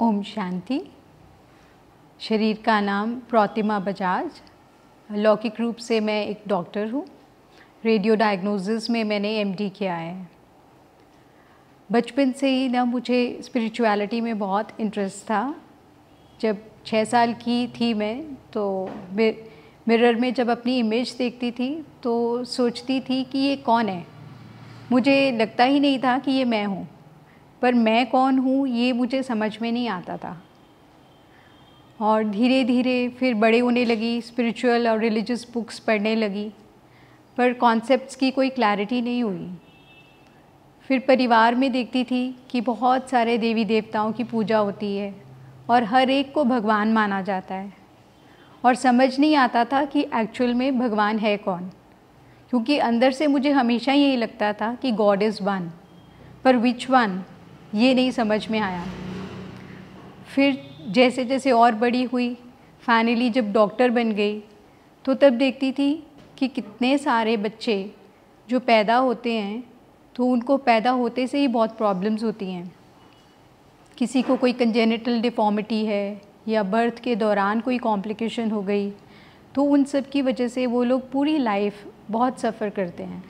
ओम शांति शरीर का नाम प्रतिमा बजाज लौकिक रूप से मैं एक डॉक्टर हूँ रेडियो डायग्नोसिस में मैंने एमडी किया है बचपन से ही ना मुझे स्पिरिचुअलिटी में बहुत इंटरेस्ट था जब छः साल की थी मैं तो मिरर में जब अपनी इमेज देखती थी तो सोचती थी कि ये कौन है मुझे लगता ही नहीं था कि ये मैं हूँ पर मैं कौन हूँ ये मुझे समझ में नहीं आता था और धीरे धीरे फिर बड़े होने लगी स्पिरिचुअल और रिलीजियस बुक्स पढ़ने लगी पर कॉन्सेप्ट्स की कोई क्लैरिटी नहीं हुई फिर परिवार में देखती थी कि बहुत सारे देवी देवताओं की पूजा होती है और हर एक को भगवान माना जाता है और समझ नहीं आता था कि एक्चुअल में भगवान है कौन क्योंकि अंदर से मुझे हमेशा यही लगता था कि गॉड इज़ वन पर विच वन ये नहीं समझ में आया फिर जैसे जैसे और बड़ी हुई फाइनली जब डॉक्टर बन गई तो तब देखती थी कि कितने सारे बच्चे जो पैदा होते हैं तो उनको पैदा होते से ही बहुत प्रॉब्लम्स होती हैं किसी को कोई कंजेनिटल डिफॉर्मिटी है या बर्थ के दौरान कोई कॉम्प्लिकेशन हो गई तो उन सब की वजह से वो लोग पूरी लाइफ बहुत सफ़र करते हैं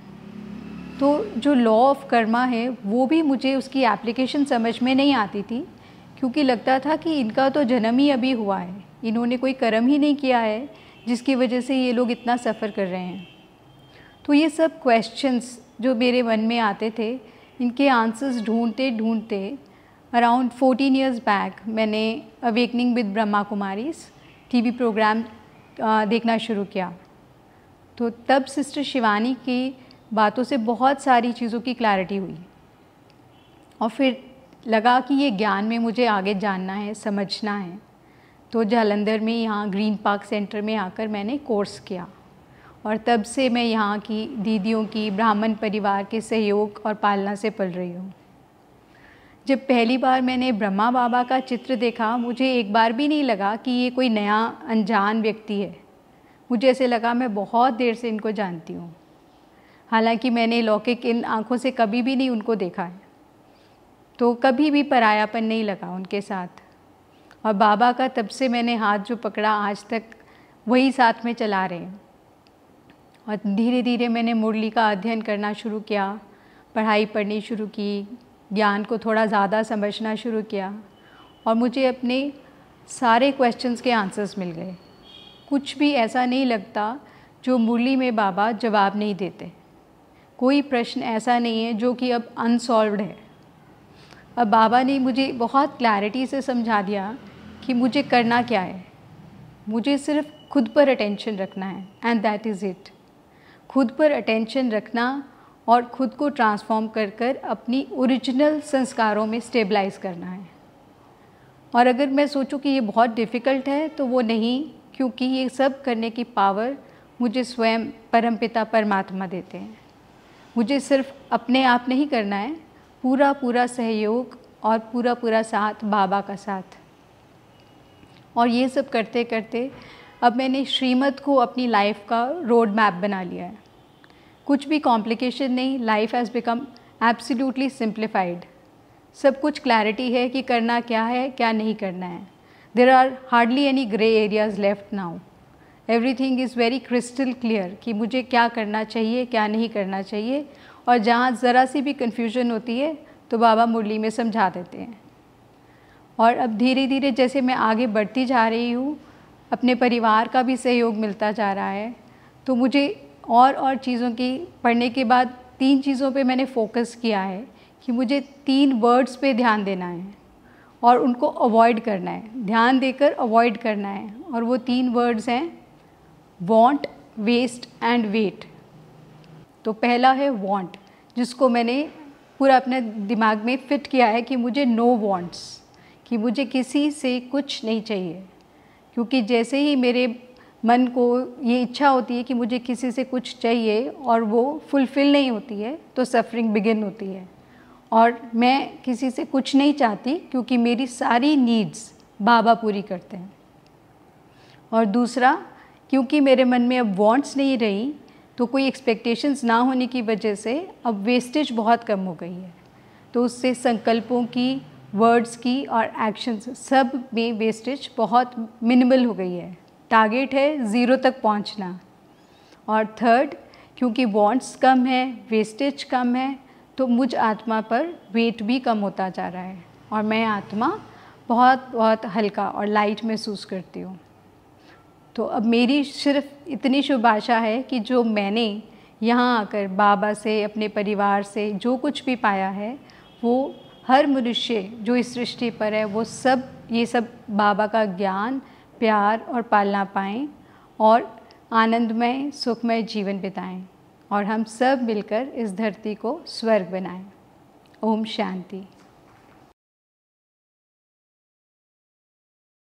तो जो लॉ ऑफ कर्मा है वो भी मुझे उसकी एप्लीकेशन समझ में नहीं आती थी क्योंकि लगता था कि इनका तो जन्म ही अभी हुआ है इन्होंने कोई कर्म ही नहीं किया है जिसकी वजह से ये लोग इतना सफ़र कर रहे हैं तो ये सब क्वेश्चंस जो मेरे मन में आते थे इनके आंसर्स ढूंढते ढूंढते अराउंड 14 इयर्स बैक मैंने awakening with Brahma Kumaris TV programme देखना शुरू किया तो तब सिस्टर शिवानी की बातों से बहुत सारी चीज़ों की क्लैरिटी हुई और फिर लगा कि ये ज्ञान में मुझे आगे जानना है समझना है तो जालंधर में यहाँ ग्रीन पार्क सेंटर में आकर मैंने कोर्स किया और तब से मैं यहाँ की दीदियों की ब्राह्मण परिवार के सहयोग और पालना से पल रही हूँ जब पहली बार मैंने ब्रह्मा बाबा का चित्र देखा मुझे एक बार भी नहीं लगा कि ये कोई नया अनजान व्यक्ति है मुझे ऐसे लगा मैं बहुत देर से इनको जानती हूँ हालांकि मैंने लौकिक इन आँखों से कभी भी नहीं उनको देखा है तो कभी भी परायापन नहीं लगा उनके साथ और बाबा का तब से मैंने हाथ जो पकड़ा आज तक वही साथ में चला रहे हैं और धीरे धीरे मैंने मुरली का अध्ययन करना शुरू किया पढ़ाई पढ़नी शुरू की ज्ञान को थोड़ा ज़्यादा समझना शुरू किया और मुझे अपने सारे क्वेश्चंस के आंसर्स मिल गए कुछ भी ऐसा नहीं लगता जो मुरली में बाबा जवाब नहीं देते कोई प्रश्न ऐसा नहीं है जो कि अब अनसॉल्व है अब बाबा ने मुझे बहुत क्लैरिटी से समझा दिया कि मुझे करना क्या है मुझे सिर्फ खुद पर अटेंशन रखना है एंड दैट इज़ इट खुद पर अटेंशन रखना और ख़ुद को ट्रांसफॉर्म कर कर अपनी ओरिजिनल संस्कारों में स्टेबलाइज करना है और अगर मैं सोचूं कि ये बहुत डिफ़िकल्ट है तो वो नहीं क्योंकि ये सब करने की पावर मुझे स्वयं परमपिता परमात्मा देते हैं मुझे सिर्फ अपने आप नहीं करना है पूरा पूरा सहयोग और पूरा पूरा साथ बाबा का साथ और ये सब करते करते अब मैंने श्रीमत को अपनी लाइफ का रोड मैप बना लिया है कुछ भी कॉम्प्लिकेशन नहीं life has become absolutely simplified सब कुछ क्लैरिटी है कि करना क्या है क्या नहीं करना है there are hardly any grey areas left now everything is very crystal clear कि मुझे क्या करना चाहिए क्या नहीं करना चाहिए और जहाँ ज़रा सी भी कन्फ्यूजन होती है तो बाबा मुरली में समझा देते हैं और अब धीरे धीरे जैसे मैं आगे बढ़ती जा रही हूँ अपने परिवार का भी सहयोग मिलता जा रहा है तो मुझे और और चीज़ों की पढ़ने के बाद तीन चीज़ों पे मैंने फोकस किया है कि मुझे तीन वर्ड्स पे ध्यान देना है और उनको अवॉइड करना है ध्यान देकर अवॉइड करना है और वो तीन वर्ड्स हैं वॉन्ट वेस्ट एंड वेट तो पहला है वॉन्ट जिसको मैंने पूरा अपने दिमाग में फिट किया है कि मुझे नो no वॉन्ट्स कि मुझे किसी से कुछ नहीं चाहिए क्योंकि जैसे ही मेरे मन को ये इच्छा होती है कि मुझे किसी से कुछ चाहिए और वो फुलफ़िल नहीं होती है तो सफरिंग बिगिन होती है और मैं किसी से कुछ नहीं चाहती क्योंकि मेरी सारी नीड्स बाबा पूरी करते हैं और दूसरा क्योंकि मेरे मन में अब वॉन्ट्स नहीं रही तो कोई एक्सपेक्टेशंस ना होने की वजह से अब वेस्टेज बहुत कम हो गई है तो उससे संकल्पों की वर्ड्स की और एक्शंस सब में वेस्टेज बहुत मिनिमल हो गई है टारगेट है ज़ीरो तक पहुंचना और थर्ड क्योंकि वॉन्ट्स कम है वेस्टेज कम है तो मुझ आत्मा पर वेट भी कम होता जा रहा है और मैं आत्मा बहुत बहुत हल्का और लाइट महसूस करती हूँ तो अब मेरी सिर्फ इतनी शुभ आशा है कि जो मैंने यहाँ आकर बाबा से अपने परिवार से जो कुछ भी पाया है वो हर मनुष्य जो इस सृष्टि पर है वो सब ये सब बाबा का ज्ञान प्यार और पालना पाएँ और आनंदमय सुखमय जीवन बिताएं और हम सब मिलकर इस धरती को स्वर्ग बनाएं ओम शांति